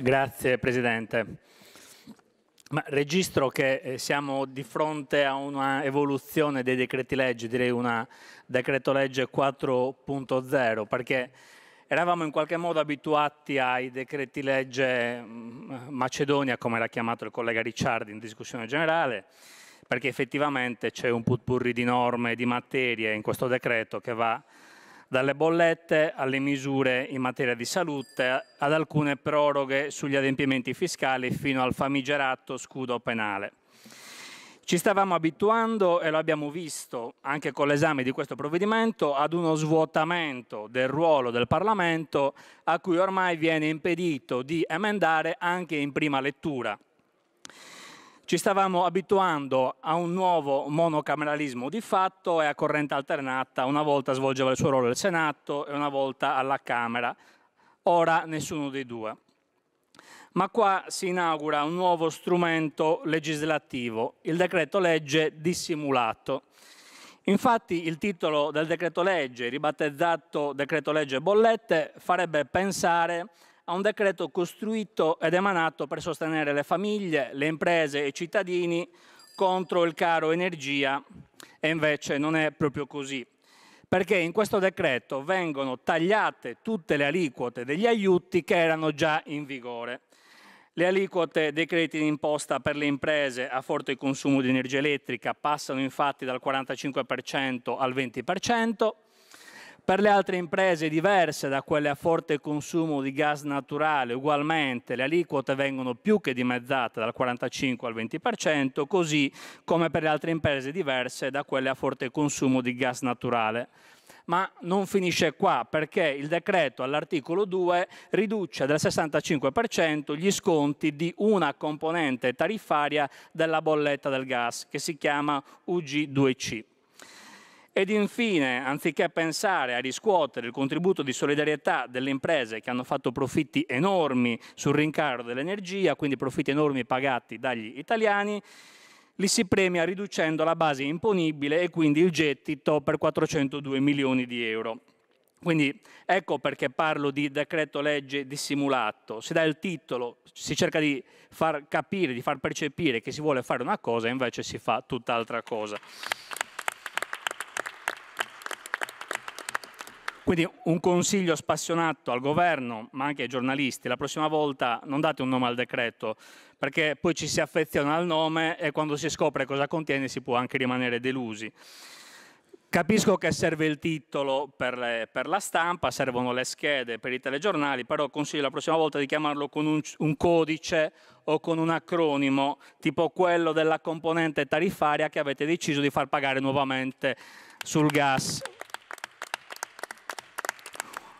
Grazie Presidente. Ma registro che eh, siamo di fronte a una evoluzione dei decreti legge, direi una decreto legge 4.0, perché eravamo in qualche modo abituati ai decreti legge mm, Macedonia, come l'ha chiamato il collega Ricciardi in discussione generale, perché effettivamente c'è un putpurri di norme, di materie in questo decreto che va dalle bollette alle misure in materia di salute, ad alcune proroghe sugli adempimenti fiscali fino al famigerato scudo penale. Ci stavamo abituando e lo abbiamo visto anche con l'esame di questo provvedimento ad uno svuotamento del ruolo del Parlamento a cui ormai viene impedito di emendare anche in prima lettura. Ci stavamo abituando a un nuovo monocameralismo di fatto e a corrente alternata, una volta svolgeva il suo ruolo al Senato e una volta alla Camera, ora nessuno dei due. Ma qua si inaugura un nuovo strumento legislativo, il decreto legge dissimulato. Infatti il titolo del decreto legge, ribattezzato decreto legge bollette, farebbe pensare a un decreto costruito ed emanato per sostenere le famiglie, le imprese e i cittadini contro il caro energia e invece non è proprio così perché in questo decreto vengono tagliate tutte le aliquote degli aiuti che erano già in vigore. Le aliquote dei crediti d'imposta per le imprese a forte consumo di energia elettrica passano infatti dal 45% al 20%, per le altre imprese diverse da quelle a forte consumo di gas naturale, ugualmente le aliquote vengono più che dimezzate dal 45 al 20%, così come per le altre imprese diverse da quelle a forte consumo di gas naturale ma non finisce qua perché il decreto all'articolo 2 riduce del 65% gli sconti di una componente tariffaria della bolletta del gas che si chiama UG2C. Ed infine, anziché pensare a riscuotere il contributo di solidarietà delle imprese che hanno fatto profitti enormi sul rincaro dell'energia, quindi profitti enormi pagati dagli italiani, li si premia riducendo la base imponibile e quindi il gettito per 402 milioni di euro. Quindi ecco perché parlo di decreto legge dissimulato. Si dà il titolo, si cerca di far capire, di far percepire che si vuole fare una cosa e invece si fa tutt'altra cosa. Quindi un consiglio spassionato al governo, ma anche ai giornalisti, la prossima volta non date un nome al decreto, perché poi ci si affeziona al nome e quando si scopre cosa contiene si può anche rimanere delusi. Capisco che serve il titolo per, le, per, la stampa, servono le schede per i telegiornali, però consiglio la prossima volta di chiamarlo con un, un codice o con un acronimo, tipo quello della componente tariffaria che avete deciso di far pagare nuovamente sul gas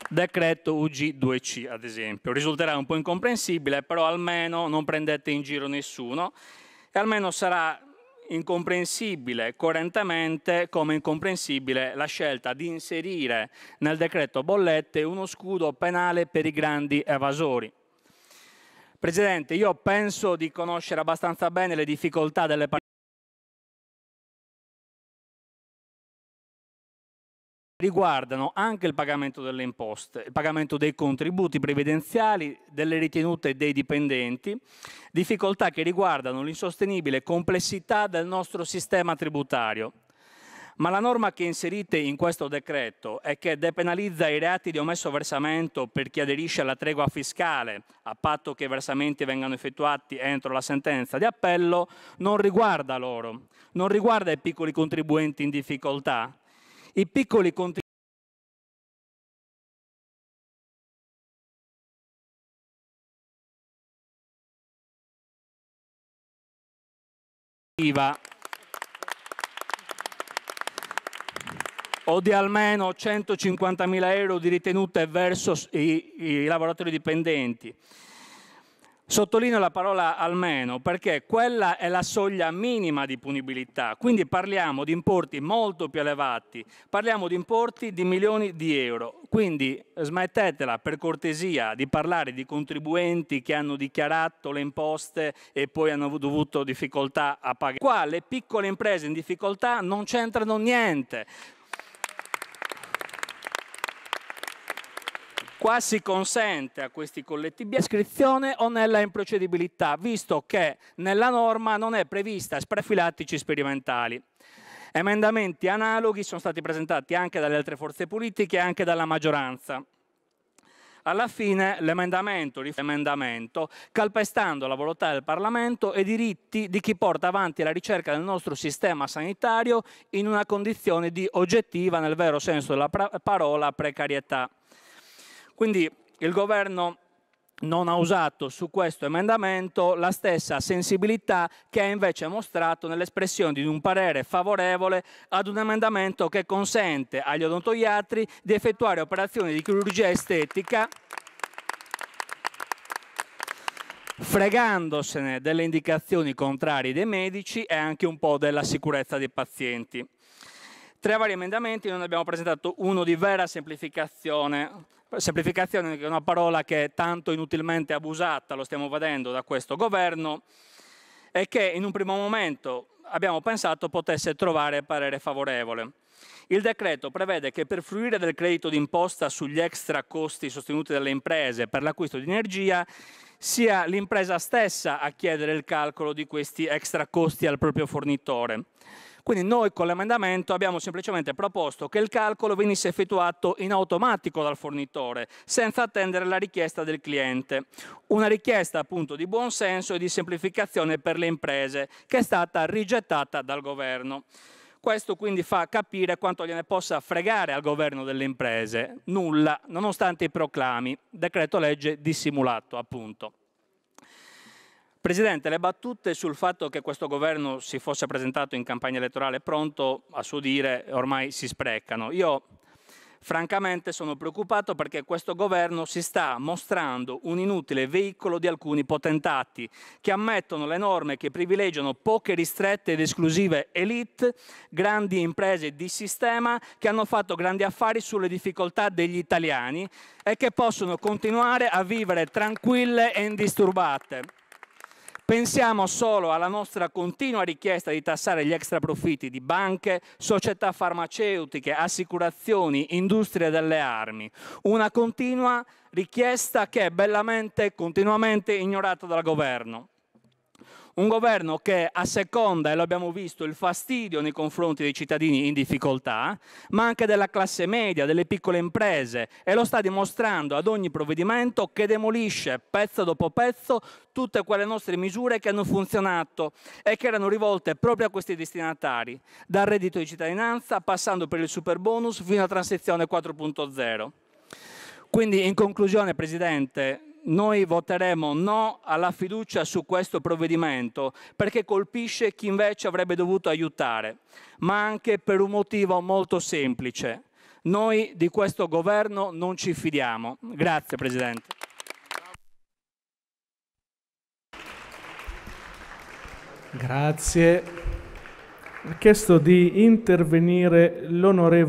decreto UG2C, ad esempio. Risulterà un po' incomprensibile, però almeno non prendete in giro nessuno e almeno sarà incomprensibile coerentemente come incomprensibile la scelta di inserire nel decreto bollette uno scudo penale per i grandi evasori. Presidente, io penso di conoscere abbastanza bene le difficoltà delle parti riguardano anche il pagamento delle imposte, il pagamento dei contributi previdenziali, delle ritenute dei dipendenti, difficoltà che riguardano l'insostenibile complessità del nostro sistema tributario. Ma la norma che inserite in questo decreto e che depenalizza i reati di omesso versamento per chi aderisce alla tregua fiscale, a patto che i versamenti vengano effettuati entro la sentenza di appello, non riguarda loro, non riguarda i piccoli contribuenti in difficoltà, i piccoli contributi o di almeno 150.000 euro di ritenute verso i, i lavoratori dipendenti. Sottolineo la parola almeno perché quella è la soglia minima di punibilità, quindi parliamo di importi molto più elevati, parliamo di importi di milioni di euro, quindi smettetela per cortesia di parlare di contribuenti che hanno dichiarato le imposte e poi hanno dovuto difficoltà a pagare. Qua le piccole imprese in difficoltà non c'entrano niente, Qua si consente a questi colletti bianchi iscrizione o nella improcedibilità, visto che nella norma non è prevista sprefilattici sperimentali. Emendamenti analoghi sono stati presentati anche dalle altre forze politiche e anche dalla maggioranza. Alla fine l'emendamento, l'emendamento, calpestando la volontà del Parlamento e i diritti di chi porta avanti la ricerca del nostro sistema sanitario in una condizione di oggettiva, nel vero senso della parola, precarietà. Quindi il governo non ha usato su questo emendamento la stessa sensibilità che ha invece mostrato nell'espressione di un parere favorevole ad un emendamento che consente agli odontoiatri di effettuare operazioni di chirurgia estetica fregandosene delle indicazioni contrarie dei medici e anche un po' della sicurezza dei pazienti. Tra i vari emendamenti noi ne abbiamo presentato uno di vera semplificazione Semplificazione che è una parola che è tanto inutilmente abusata, lo stiamo vedendo da questo governo, e che in un primo momento abbiamo pensato potesse trovare parere favorevole. Il decreto prevede che per fruire del credito d'imposta sugli extra costi sostenuti dalle imprese per l'acquisto di energia sia l'impresa stessa a chiedere il calcolo di questi extra costi al proprio fornitore. Quindi noi con l'emendamento abbiamo semplicemente proposto che il calcolo venisse effettuato in automatico dal fornitore, senza attendere la richiesta del cliente. Una richiesta appunto di buonsenso e di semplificazione per le imprese, che è stata rigettata dal governo. Questo quindi fa capire quanto gliene possa fregare al governo delle imprese. Nulla, nonostante i proclami. Decreto legge dissimulato, appunto. Presidente, le battute sul fatto che questo governo si fosse presentato in campagna elettorale pronto, a suo dire, ormai si sprecano. Io francamente sono preoccupato perché questo governo si sta mostrando un inutile veicolo di alcuni potentati che ammettono le norme che privilegiano poche ristrette ed esclusive elite, grandi imprese di sistema che hanno fatto grandi affari sulle difficoltà degli italiani e che possono continuare a vivere tranquille e indisturbate. Pensiamo solo alla nostra continua richiesta di tassare gli extra profitti di banche, società farmaceutiche, assicurazioni, industrie delle armi. Una continua richiesta che è bellamente, continuamente ignorata dal governo un governo che asseconda, e lo abbiamo visto, il fastidio nei confronti dei cittadini in difficoltà, ma anche della classe media, delle piccole imprese, e lo sta dimostrando ad ogni provvedimento che demolisce pezzo dopo pezzo tutte quelle nostre misure che hanno funzionato e che erano rivolte proprio a questi destinatari, dal reddito di cittadinanza passando per il super bonus fino alla transizione 4.0. Quindi in conclusione Presidente, noi voteremo no alla fiducia su questo provvedimento perché colpisce chi invece avrebbe dovuto aiutare, ma anche per un motivo molto semplice. Noi di questo governo non ci fidiamo. Grazie Presidente. Grazie. Ha chiesto di intervenire l'onorevole.